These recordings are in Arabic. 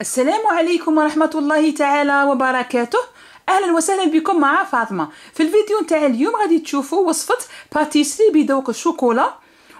السلام عليكم ورحمة الله تعالى وبركاته اهلا وسهلا بكم مع فاطمه في الفيديو نتاع اليوم غادي تشوفوا وصفه باتيسري بذوق الشوكولا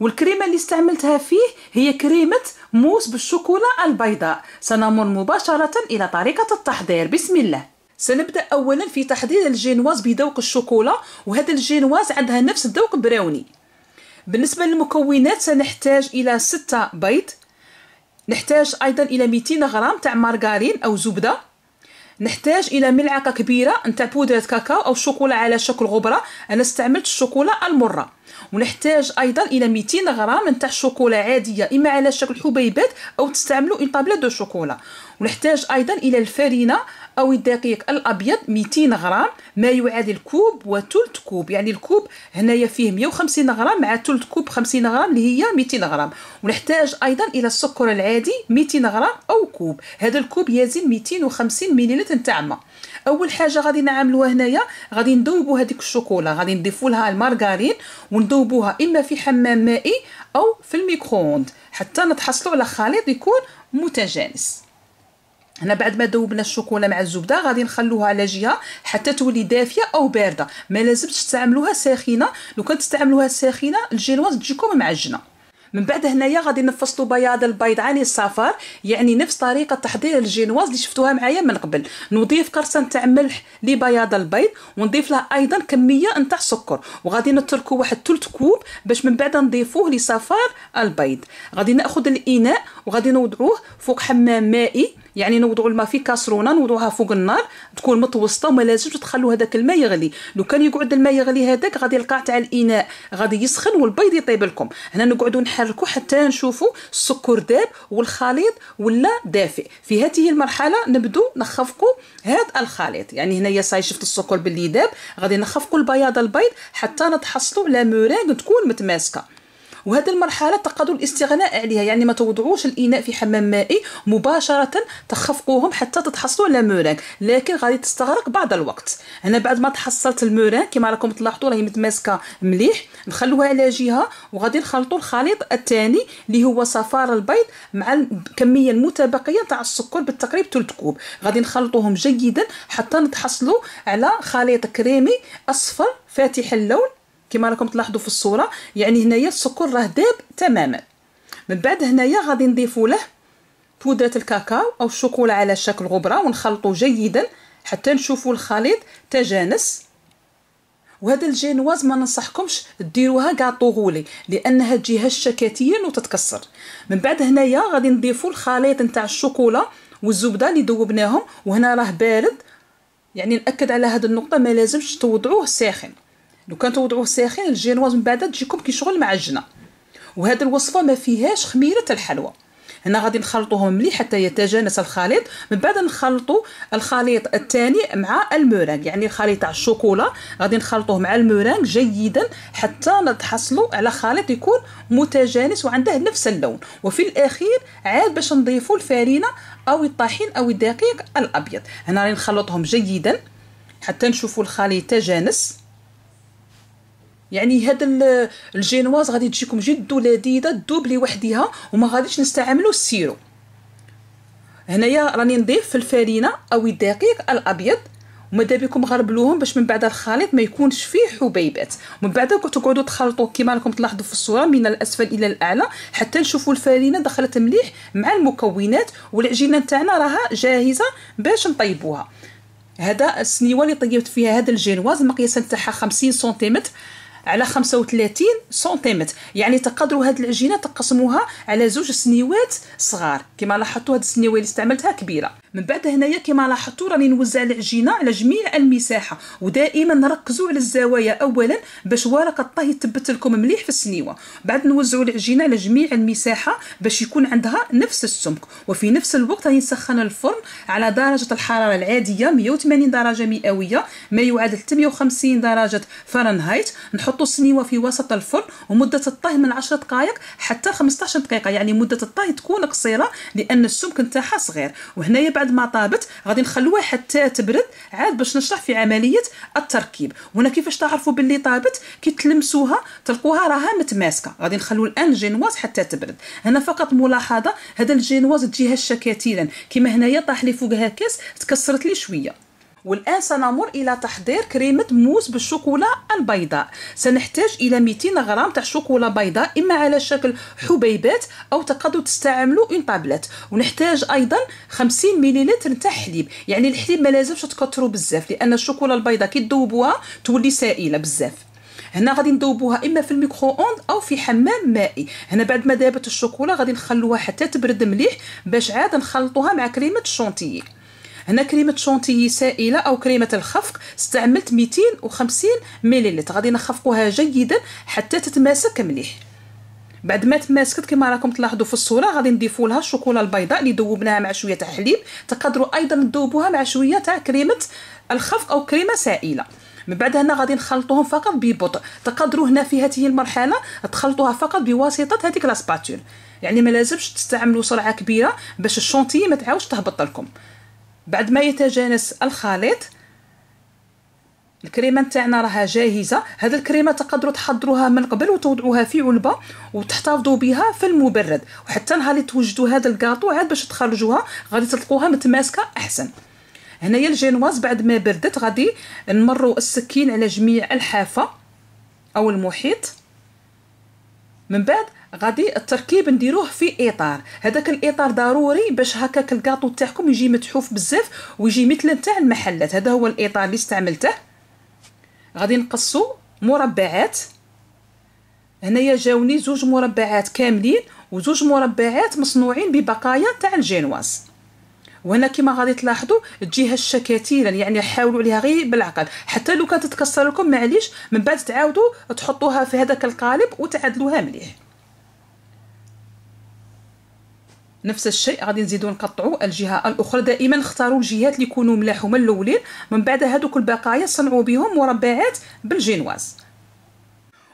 والكريمه اللي استعملتها فيه هي كريمه موس بالشوكولا البيضاء سنمر مباشره الى طريقه التحضير بسم الله سنبدا اولا في تحضير الجينواز بذوق الشوكولا وهذا الجينواز عندها نفس الذوق براوني بالنسبه للمكونات سنحتاج الى 6 بيض نحتاج ايضا الى 200 غرام تاع مارغارين او زبده نحتاج الى ملعقه كبيره نتاع بودره كاكاو او شوكولا على شكل غبره انا استعملت الشوكولا المره ونحتاج ايضا الى 200 غرام نتاع شوكولا عاديه اما على شكل حبيبات او تستعملوا اون طابله دو شوكولا ونحتاج ايضا الى الفرينه او الدقيق الابيض 200 غرام ما يعادل كوب وثلث كوب يعني الكوب هنايا فيه 150 غرام مع ثلث كوب 50 غرام اللي هي 200 غرام ونحتاج ايضا الى السكر العادي 200 غرام او كوب هذا الكوب يزن 250 مليلتر نتاع الماء اول حاجه غادي نعملوها هنايا غادي نذوبوا هذيك الشوكولا غادي نضيفوا لها المارغرين ونذوبوها اما في حمام مائي او في الميكرووند حتى نتحصلوا على خليط يكون متجانس هنا بعد ما ذوبنا الشوكولا مع الزبده غادي نخلوها على جهه حتى تولي دافيه او بارده ما لازمش تستعملوها ساخنه لو كنت تستعملوها ساخنه الجيلواز تجيكم معجنه من بعد هنايا غادي نفصلوا بياض البيض عن الصفار يعني نفس طريقه تحضير الجينواز اللي شفتوها معايا من قبل نضيف كرسان تاع ملح لبياض البيض ونضيف له ايضا كميه نتاع السكر وغادي نتركو واحد ثلث كوب باش من بعد نضيفوه لصفار البيض غادي ناخذ الاناء وغادي نوضعوه فوق حمام مائي يعني نوضعوا الماء في كاسرونه نوضعوها فوق النار تكون متوسطه وما لازمش تخلوا هذاك الماء يغلي لو كان يقعد الماء يغلي هذاك غادي يلقى تاع الاناء غادي يسخن والبيض يطيب لكم هنا نقعدوا نحركوا حتى نشوفوا السكر داب والخليط ولا دافئ في هذه المرحله نبدو نخفقوا هذا الخليط يعني هنايا صاي شفت السكر باللي داب غادي نخفقوا البياض البيض حتى نتحصلوا على مورينغ تكون متماسكه وهذه المرحله تقدروا الاستغناء عليها يعني ما توضعوش الاناء في حمام مائي مباشره تخفقوهم حتى تتحصلوا على مورانك لكن غادي تستغرق بعض الوقت هنا بعد ما تحصلت المورانك كما راكم تلاحظوا راهي متماسكه مليح نخلوها على جهه وغادي نخلطوا الخليط الثاني اللي هو صفار البيض مع الكميه المتبقيه تاع السكر بالتقريب ثلث كوب غادي نخلطوهم جيدا حتى نتحصلوا على خليط كريمي اصفر فاتح اللون كما راكم تلاحظوا في الصوره يعني هنايا السكر راه داب تماما من بعد هنايا غادي نضيفوا له بودره الكاكاو او الشوكولا على شكل غبره ونخلطوا جيدا حتى نشوفوا الخليط تجانس وهذا الجينواز ما ننصحكمش ديروها كاطو غولي لانها تجي هشه كثيرا وتتكسر من بعد هنايا غادي نضيفوا الخليط نتاع الشوكولا والزبده اللي ذوبناهم وهنا راه بارد يعني ناكد على هذه النقطه ما لازمش توضعوه ساخن لو كان توضعوه ساخن الجينواز من بعد تجيكم كي شغل معجنه وهذه الوصفه ما فيهاش خميره الحلوى هنا غادي نخلطوهم مليح حتى يتجانس الخليط من بعد نخلطوا الخليط الثاني مع المورانغ يعني الخليط تاع الشوكولا غادي نخلطوه مع المورانغ جيدا حتى نتحصلوا على خليط يكون متجانس وعنده نفس اللون وفي الاخير عاد باش نضيفوا الفارينه او الطحين او الدقيق الابيض هنا راني نخلطهم جيدا حتى نشوفوا الخليط تجانس يعني هاد الجينواز غادي تجيكم جد لذيذه دوب لوحدها وما غاديش نستعملوا السيرو هنايا راني نضيف في الفرينه او الدقيق الابيض وماذا بكم غربلوهم باش من بعد الخليط ما يكونش فيه حبيبات ومن بعد تقعدوا تخلطوا كما راكم تلاحظوا في الصوره من الاسفل الى الاعلى حتى نشوفوا الفرينه دخلت مليح مع المكونات والعجينه تاعنا راها جاهزه باش نطيبوها هذا السنيوه اللي طيبت فيها هذا الجينواز مقياسا تاعها 50 سنتيمتر على 35 سنتيمتر يعني تقدروا هاد العجينه تقسموها على زوج سنيوات صغار كما لاحظتوا هاد السنيوه اللي استعملتها كبيره من بعد هنايا كما لاحظتوا راني نوزع العجينه على جميع المساحه ودائما نركزوا على الزوايا اولا باش ورق الطهي يثبت لكم مليح في السنيوه بعد نوزعوا العجينه على جميع المساحه باش يكون عندها نفس السمك وفي نفس الوقت راني نسخن الفرن على درجه الحراره العاديه 180 درجه مئويه ما يعادل 150 درجه فرنهايت نحطوا السنيوه في وسط الفرن ومده الطهي من 10 دقائق حتى 15 دقيقه يعني مده الطهي تكون قصيره لان السمك نتاعها صغير وهنايا بعد ما طابت غادي نخلوها حتى تبرد عاد باش نشرح في عمليه التركيب وهنا كيفاش تعرفوا باللي طابت كي تلمسوها تلقوها راها متماسكه غادي نخلو الان الجينواز حتى تبرد هنا فقط ملاحظه هذا الجينواز تجي هشه كثيرا كيما هنايا طاح لي فوق هكاس تكسرت لي شويه والآن سنمر إلى تحضير كريمة موس بالشوكولا البيضاء سنحتاج إلى 200 غرام تاع شوكولا بيضاء إما على شكل حبيبات أو تقدروا تستعملوا اون طابلات ونحتاج أيضا 50 مليلتر تاع حليب يعني الحليب ما لازمش تكثروا بزاف لأن الشوكولا البيضاء كي تذوبوها تولي سائلة بزاف هنا غادي نذوبوها اما في الميكرو اوند او في حمام مائي هنا بعد ما ذابت الشوكولا غادي نخلوها حتى تبرد مليح باش عاد نخلطوها مع كريمه الشونتيي هنا كريمه شونتيي سائله او كريمه الخفق استعملت 250 ملل غادي نخفقوها جيدا حتى تتماسك مليح بعد ما تماسكت كما راكم تلاحظوا في الصوره غادي نضيفوا لها الشوكولا البيضاء اللي ذوبناها مع شويه تاع حليب تقدروا ايضا تذوبوها مع شويه تاع كريمه الخفق او كريمه سائله من بعد هنا غادي نخلطوهم فقط ببطء تقدروا هنا في هذه المرحله تخلطوها فقط بواسطه هذيك لاسباتول يعني ما لازمش تستعملوا سرعه كبيره باش الشونتيه ما تعاودش تهبط لكم بعد ما يتجانس الخليط الكريمه نتاعنا راها جاهزه هذه الكريمه تقدروا تحضروها من قبل وتوضعوها في علبه وتحتفظوا بها في المبرد وحتى نهار اللي توجدوا هذا الكاطو عاد باش تخرجوها غادي تلقوها متماسكه احسن هنايا الجينواز بعد ما بردت غادي نمروا السكين على جميع الحافه او المحيط من بعد غادي التركيب نديروه في اطار هذاك الاطار ضروري باش هكاك الكاطو تاعكم يجي متحوف بزاف ويجي مثل تاع المحلات هذا هو الاطار اللي استعملته غادي نقصو مربعات هنايا جاوني زوج مربعات كاملين وزوج مربعات مصنوعين ببقايا تاع الجينواز وهنا كما غادي تلاحظوا تجي هشه يعني حاولوا عليها غير بالعقل حتى لو كانت تتكسر لكم معليش من بعد تعاودوا تحطوها في هذاك القالب وتعدلوها مليح نفس الشيء غادي نزيدو نقطعوا الجهه الاخرى دائما اختاروا الجهات اللي يكونوا ملاح هما الاولين من بعد هذوك البقايا صنعوا بهم مربعات بالجينواز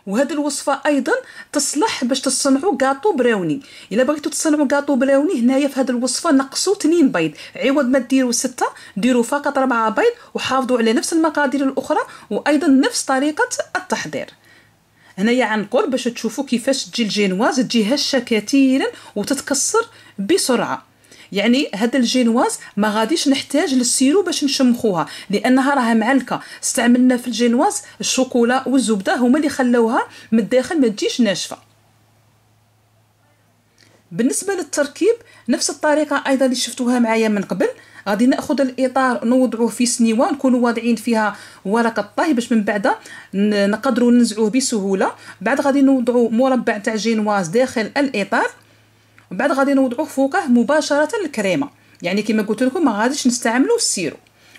وهذه الوصفه ايضا تصلح باش تصنعوا كاطو براوني الا بغيتو تصنعوا كاطو براوني هنايا في هذه الوصفه نقصوا 2 بيض عوض ما ديروا 6 ديروا فقط 4 بيض وحافظوا على نفس المقادير الاخرى وايضا نفس طريقه التحضير هنايا عن قرب باش تشوفوا كيفاش تجي الجينواز تجي هشه كثيرا وتتكسر بسرعه يعني هاد الجينواز ما غاديش نحتاج للسيرو باش نشمخوها لانها راها معلكه استعملنا في الجينواز الشوكولا والزبده هما اللي خلوها من الداخل ما تجيش ناشفه بالنسبه للتركيب نفس الطريقه ايضا اللي شفتوها معايا من قبل غادي ناخذ الاطار نوضعوه في سنيوه نكونوا واضعين فيها ورقه الطهي باش من بعد نقدروا ننزعوه بسهوله بعد غادي نوضعوا مربع تاع جينواز داخل الاطار ومن بعد غادي نوضعوه فوقه مباشره الكريمه يعني كما قلت لكم ما غاديش نستعملو السيرو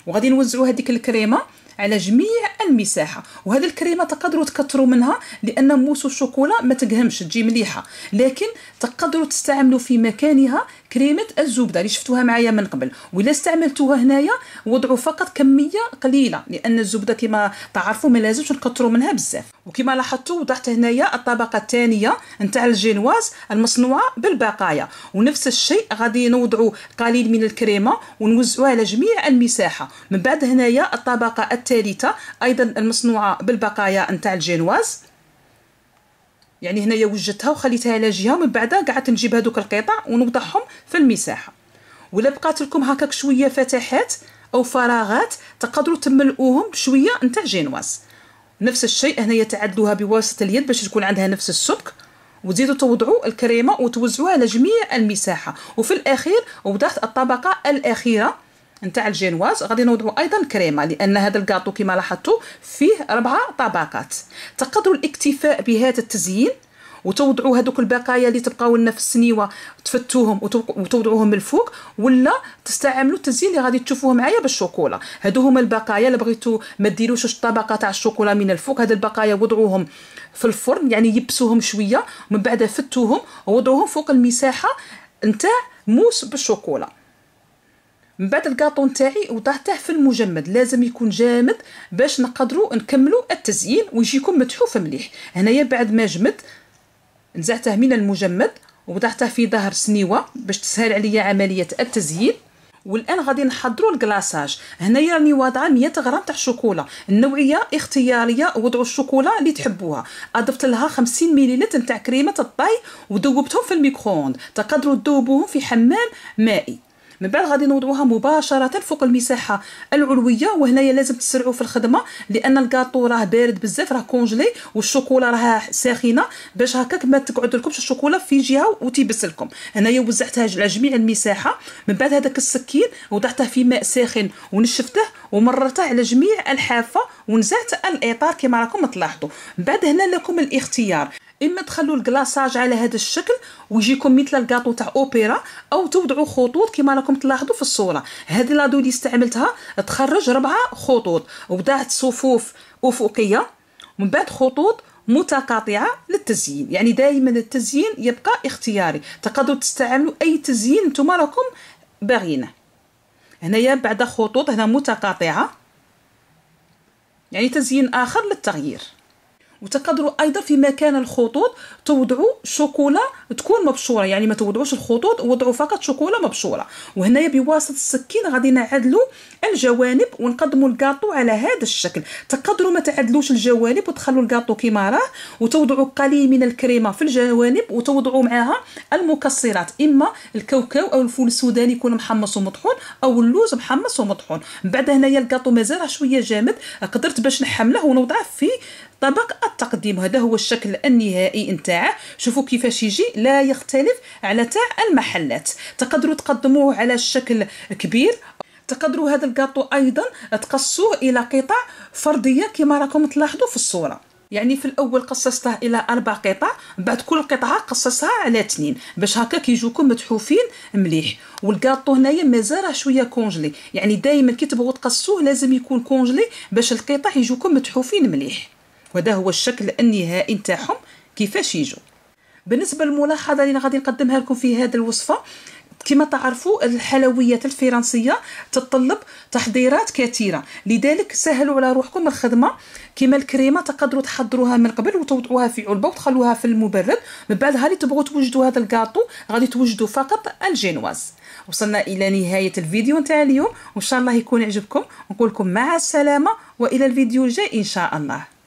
وغادي نوزعوا هذيك الكريمه على جميع المساحه وهذا الكريمه تقدروا تكثروا منها لان موس الشوكولا ما تقهمش تجي مليحه لكن تقدروا تستعملوا في مكانها كريمه الزبده اللي شفتوها معايا من قبل ولا استعملتوها هنايا وضعوا فقط كميه قليله لان الزبده كما تعرفوا ما لازمش نكثروا منها بزاف وكما لاحظتوا وضعت هنايا الطبقه الثانيه نتاع الجينواز المصنوعه بالبقايا ونفس الشيء غادي نوضعوا قليل من الكريمه ونوزعوها على جميع المساحه من بعد هنايا الطبقه الثالثه ايضا المصنوعه بالبقايا نتاع الجينواز يعني هنايا وجدتها وخليتها على جهه ومن بعد قعدت نجيب هذوك القطع ونوضعهم في المساحه ولا بقات لكم هكاك شويه فتحات او فراغات تقدروا تملؤوهم بشويه نتاع جينواز نفس الشيء هنايا تعدلوها بواسطه اليد باش تكون عندها نفس السمك وتزيدوا توضعوا الكريمه وتوزعوها على جميع المساحه وفي الاخير وضعت الطبقه الاخيره نتاع الجينواز غادي نوضعوا ايضا كريمه لان هذا الكاطو كما لاحظتوا فيه اربعه طبقات تقدروا الاكتفاء بهذا التزيين وتوضعوا هذوك البقايا اللي تبقاو لنا في السنيوه تفتوهم وتوضعوهم من الفوق ولا تستعملوا التزيين اللي غادي تشوفوه معايا بالشوكولا هادو هما البقايا اللي بغيتو ما ديروش الطبقه تاع الشوكولا من الفوق هاد البقايا وضعوهم في الفرن يعني يبسوهم شويه من بعد فتوهم ووضعوهم فوق المساحه نتاع موس بالشوكولا من بعد الكاطو نتاعي وضعته في المجمد لازم يكون جامد باش نقدروا نكملوا التزيين ويجيكم متحوف مليح هنايا بعد ما جمد نزعته من المجمد ووضعته في ظهر سنيوه باش تسهل عليا عمليه التزيين والان غادي نحضروا الكلاصاج هنايا راني واضعه 100 غرام تاع الشوكولا النوعيه اختياريه وضعوا الشوكولا اللي تحبوها اضفت لها 50 مليلتر تاع كريمه الطهي وذوبتهم في الميكرووند تقدروا تذوبوهم في حمام مائي من بعد غادي نوضعوها مباشره فوق المساحه العلويه وهنايا لازم تسرعوا في الخدمه لان الكاطو راه بارد بزاف راه كونجلي والشوكولا راه ساخنه باش هكاك ما تقعد لكمش الشوكولا في جهه وتيبس لكم هنايا وزعتها على جميع المساحه من بعد هذاك السكين وضعته في ماء ساخن ونشفته ومررته على جميع الحافه ونزعت الاطار كما راكم تلاحظوا بعد هنا لكم الاختيار اما تخلوا الكلاصاج على هذا الشكل ويجيكم مثل الكاطو تاع اوبيرا او توضعوا خطوط كما راكم تلاحظوا في الصوره هذه لادو اللي استعملتها تخرج ربعه خطوط وبدات صفوف افقيه من بعد خطوط متقاطعه للتزيين يعني دائما التزيين يبقى اختياري تقدروا تستعملوا اي تزيين نتوما راكم باغينه هنايا بعد خطوط هنا متقاطعه يعني تزيين اخر للتغيير وتقدروا ايضا في مكان الخطوط توضعوا شوكولا تكون مبشوره يعني ما توضعوش الخطوط وضعوا فقط شوكولا مبشوره وهنايا بواسطه السكين غادي نعدلوا الجوانب ونقدموا الكاطو على هذا الشكل تقدروا ما تعدلوش الجوانب وتخلوا الكاطو كيما راه وتوضعوا قليل من الكريمه في الجوانب وتوضعوا معاها المكسرات اما الكاوكاو او الفول السوداني يكون محمص ومطحون او اللوز محمص ومطحون بعد هنايا الكاطو مازال شويه جامد قدرت باش نحمله ونوضعه في طبق التقديم هذا هو الشكل النهائي نتاعه شوفوا كيفاش يجي لا يختلف على تاع المحلات تقدروا تقدموه على شكل كبير تقدروا هذا الكاطو ايضا تقصوه الى قطع فرديه كما راكم تلاحظوا في الصوره يعني في الاول قصصته الى اربع قطع بعد كل قطعه قصصها على اثنين باش هكا كيجوكم متحوفين مليح والكاطو هنايا مازال راه شويه كونجلي يعني دائما كي تبغوا تقصوه لازم يكون كونجلي باش القطع يجوكم متحوفين مليح وهذا هو الشكل النهائي نتاعهم كيفاش يجوا بالنسبه للملاحظه اللي غادي نقدمها لكم في هذه الوصفه كما تعرفوا الحلويات الفرنسيه تتطلب تحضيرات كثيره لذلك سهلوا على روحكم الخدمه كما الكريمه تقدروا تحضروها من قبل وتوضعوها في علبه وتخلوها في المبرد من بعدها اللي تبغوا توجدوا هذا الكاطو غادي توجدوا فقط الجينواز وصلنا الى نهايه الفيديو نتاع اليوم وان شاء الله يكون عجبكم نقول لكم مع السلامه والى الفيديو الجاي ان شاء الله